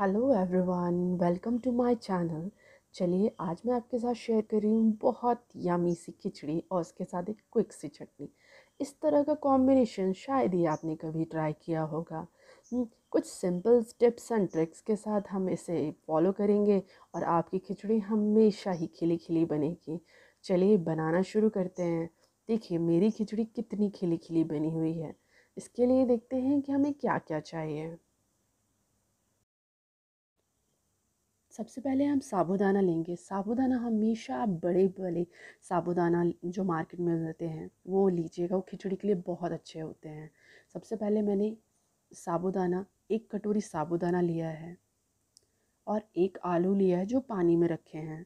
Hello everyone welcome to my channel चलिए आज मैं आपके साथ शेयर कर रही हूँ बहुत यामी सी खिचड़ी और उसके साथ एक क्विक सी चटनी इस तरह का कॉम्बिनेशन शायद ही आपने कभी ट्राई किया होगा हम्म, कुछ सिंपल टिप्स एंड ट्रिक्स के साथ हम इसे फॉलो करेंगे और आपकी खिचड़ी हमेशा ही खिली खिली बनेगी चलिए बनाना शुरू करते हैं देखिए मेरी खिचड़ी कितनी खिली खिली बनी हुई है इसके लिए देखते हैं कि हमें क्या क्या चाहिए सबसे पहले हम साबुदाना लेंगे साबुदाना हमेशा बड़े बड़े साबुदाना जो मार्केट में मिलते हैं वो लीजिएगा वो खिचड़ी के लिए बहुत अच्छे होते हैं सबसे पहले मैंने साबुदाना एक कटोरी साबुदाना लिया है और एक आलू लिया है जो पानी में रखे हैं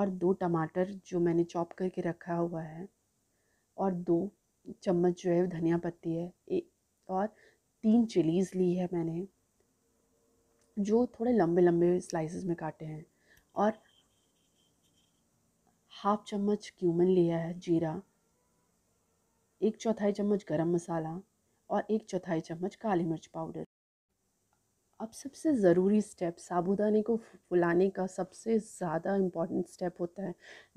और दो टमाटर जो मैंने चॉप करके रखा हुआ है और दो चम्मच जो है धनिया पत्ती है और तीन चिलीज़ ली है मैंने जो थोड़े लंबे लंबे स्लाइसेस में काटे हैं और हाफ चम्मच क्यूमन लिया है जीरा एक चौथाई चम्मच गरम मसाला और एक चौथाई चम्मच काली मिर्च पाउडर अब सबसे ज़रूरी स्टेप साबुदाने को फुलाने का सबसे ज़्यादा इम्पॉर्टेंट स्टेप होता है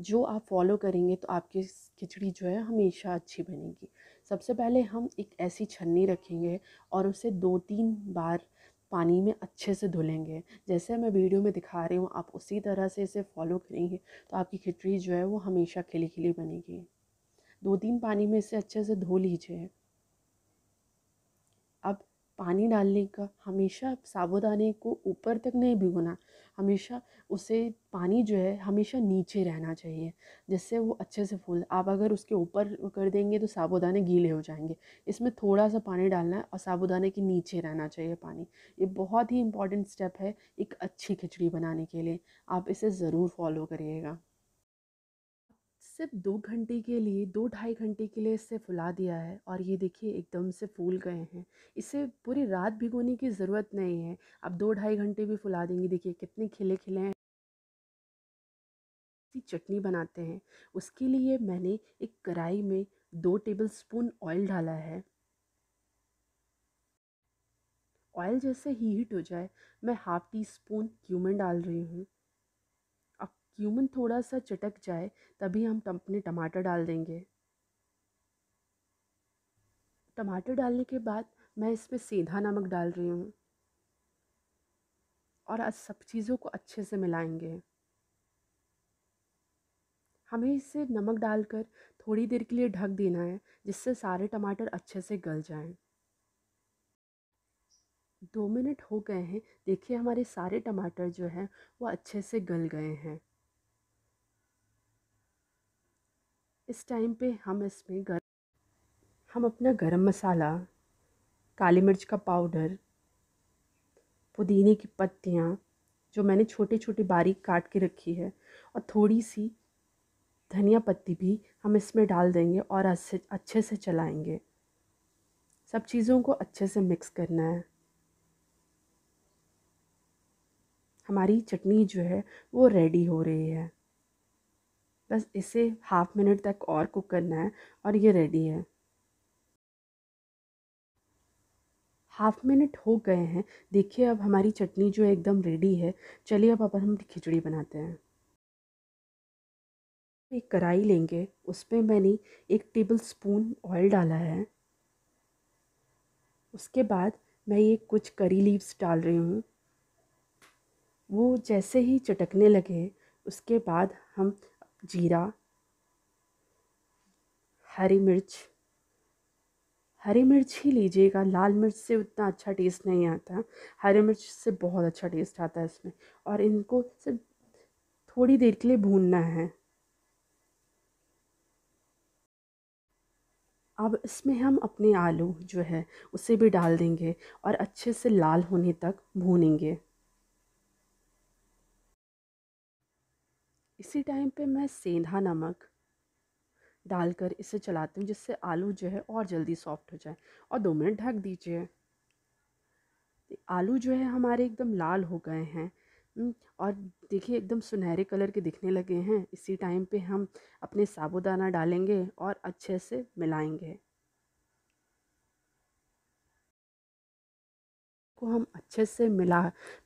जो आप फॉलो करेंगे तो आपकी खिचड़ी जो है हमेशा अच्छी बनेगी सबसे पहले हम एक ऐसी छन्नी रखेंगे और उसे दो तीन बार पानी में अच्छे से धुलेंगे जैसे मैं वीडियो में दिखा रही हूँ आप उसी तरह से इसे फॉलो करेंगे तो आपकी खिचड़ी जो है वो हमेशा खिली खिली बनेगी दो तीन पानी में इसे अच्छे से धो लीजिए पानी डालने का हमेशा साबुदाने को ऊपर तक नहीं भिगोना हमेशा उसे पानी जो है हमेशा नीचे रहना चाहिए जिससे वो अच्छे से फूल आप अगर उसके ऊपर कर देंगे तो साबुदाने गीले हो जाएंगे इसमें थोड़ा सा पानी डालना है और साबुदाने के नीचे रहना चाहिए पानी ये बहुत ही इंपॉर्टेंट स्टेप है एक अच्छी खिचड़ी बनाने के लिए आप इसे ज़रूर फॉलो करिएगा सिर्फ दो घंटे के लिए दो ढाई घंटे के लिए इसे फुला दिया है और ये देखिए एकदम से फूल गए हैं इसे पूरी रात भिगोने की ज़रूरत नहीं है आप दो ढाई घंटे भी फुला देंगे देखिए कितने खिले खिले हैं चटनी बनाते हैं उसके लिए मैंने एक कढ़ाई में दो टेबल स्पून ऑयल डाला है ऑयल जैसे ही हीट हो जाए मैं हाफ़ टी स्पून क्यूमन डाल रही हूँ क्यूमन थोड़ा सा चटक जाए तभी हम अपने टमाटर डाल देंगे टमाटर डालने के बाद मैं इसमें सीधा नमक डाल रही हूँ और आज सब चीज़ों को अच्छे से मिलाएंगे हमें इसे नमक डालकर थोड़ी देर के लिए ढक देना है जिससे सारे टमाटर अच्छे से गल जाएं। दो मिनट हो गए हैं देखिए हमारे सारे टमाटर जो हैं वो अच्छे से गल गए हैं इस टाइम पे हम इसमें गर हम अपना गरम मसाला काली मिर्च का पाउडर पुदीने की पत्तियाँ जो मैंने छोटे छोटे बारीक काट के रखी है और थोड़ी सी धनिया पत्ती भी हम इसमें डाल देंगे और अच्छे अच्छे से चलाएंगे सब चीज़ों को अच्छे से मिक्स करना है हमारी चटनी जो है वो रेडी हो रही है बस इसे हाफ़ मिनट तक और कुक करना है और ये रेडी है हाफ़ मिनट हो गए हैं देखिए अब हमारी चटनी जो है एकदम रेडी है चलिए अब अपन हम खिचड़ी बनाते हैं एक कढ़ाई लेंगे उसमें मैंने एक टेबल स्पून ऑयल डाला है उसके बाद मैं ये कुछ करी लीव्स डाल रही हूँ वो जैसे ही चटकने लगे उसके बाद हम जीरा हरी मिर्च हरी मिर्च ही लीजिएगा लाल मिर्च से उतना अच्छा टेस्ट नहीं आता हरी मिर्च से बहुत अच्छा टेस्ट आता है इसमें और इनको सिर्फ थोड़ी देर के लिए भूनना है अब इसमें हम अपने आलू जो है उसे भी डाल देंगे और अच्छे से लाल होने तक भूनेंगे इसी टाइम पे मैं सेंधा नमक डालकर इसे चलाती हूँ जिससे आलू जो है और जल्दी सॉफ्ट हो जाए और दो मिनट ढक दीजिए आलू जो है हमारे एकदम लाल हो गए हैं और देखिए एकदम सुनहरे कलर के दिखने लगे हैं इसी टाइम पे हम अपने साबुदाना डालेंगे और अच्छे से मिलाएंगे को हम अच्छे से मिला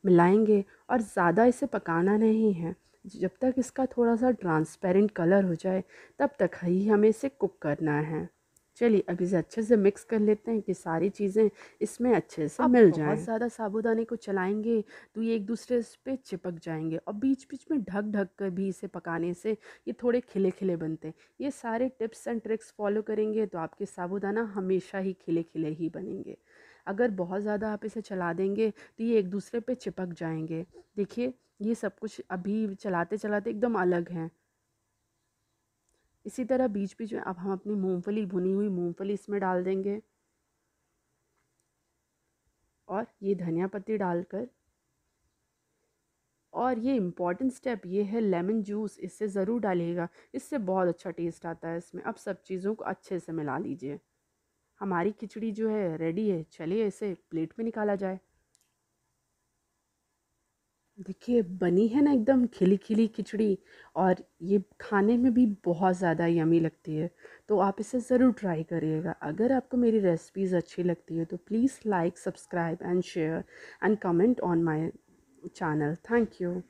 मिलाएंगे और ज़्यादा इसे पकाना नहीं है जब तक इसका थोड़ा सा ट्रांसपेरेंट कलर हो जाए तब तक ही हमें इसे कुक करना है चलिए अब इसे अच्छे से मिक्स कर लेते हैं कि सारी चीज़ें इसमें अच्छे से मिल जाए बहुत ज़्यादा साबुदाने को चलाएंगे तो ये एक दूसरे पे चिपक जाएंगे और बीच बीच में ढक ढक कर भी इसे पकाने से ये थोड़े खिले खिले बनते हैं ये सारे टिप्स एंड ट्रिक्स फॉलो करेंगे तो आपके साबुदाना हमेशा ही खिले खिले ही बनेंगे अगर बहुत ज़्यादा आप इसे चला देंगे तो ये एक दूसरे पे चिपक जाएंगे देखिए ये सब कुछ अभी चलाते चलाते एकदम अलग हैं इसी तरह बीच बीच में अब हम अपनी मूंगफली भुनी हुई मूंगफली इसमें डाल देंगे और ये धनिया पत्ती डालकर और ये इम्पॉर्टेंट स्टेप ये है लेमन जूस इससे ज़रूर डालिएगा इससे बहुत अच्छा टेस्ट आता है इसमें अब सब चीज़ों को अच्छे से मिला लीजिए हमारी खिचड़ी जो है रेडी है चलिए इसे प्लेट में निकाला जाए देखिए बनी है ना एकदम खिली खिली खिचड़ी और ये खाने में भी बहुत ज़्यादा यमी लगती है तो आप इसे ज़रूर ट्राई करिएगा अगर आपको मेरी रेसिपीज़ अच्छी लगती है तो please like subscribe and share and comment on my channel thank you